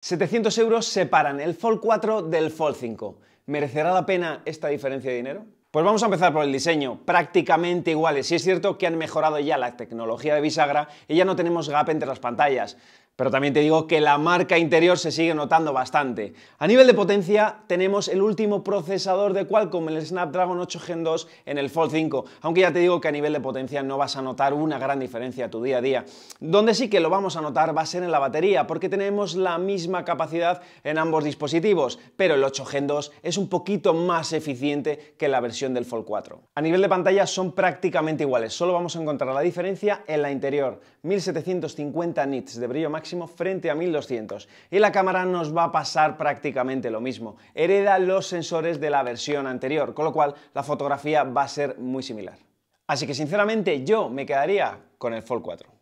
700 euros separan el Fold 4 del Fold 5. ¿Merecerá la pena esta diferencia de dinero? Pues vamos a empezar por el diseño, prácticamente iguales. Si es cierto que han mejorado ya la tecnología de bisagra y ya no tenemos gap entre las pantallas. Pero también te digo que la marca interior se sigue notando bastante. A nivel de potencia, tenemos el último procesador de Qualcomm, el Snapdragon 8 Gen 2, en el Fold 5. Aunque ya te digo que a nivel de potencia no vas a notar una gran diferencia a tu día a día. Donde sí que lo vamos a notar va a ser en la batería, porque tenemos la misma capacidad en ambos dispositivos, pero el 8 Gen 2 es un poquito más eficiente que la versión del Fold 4. A nivel de pantalla son prácticamente iguales, solo vamos a encontrar la diferencia en la interior. 1750 nits de brillo máximo frente a 1200. Y la cámara nos va a pasar prácticamente lo mismo. Hereda los sensores de la versión anterior, con lo cual la fotografía va a ser muy similar. Así que sinceramente yo me quedaría con el Fold 4.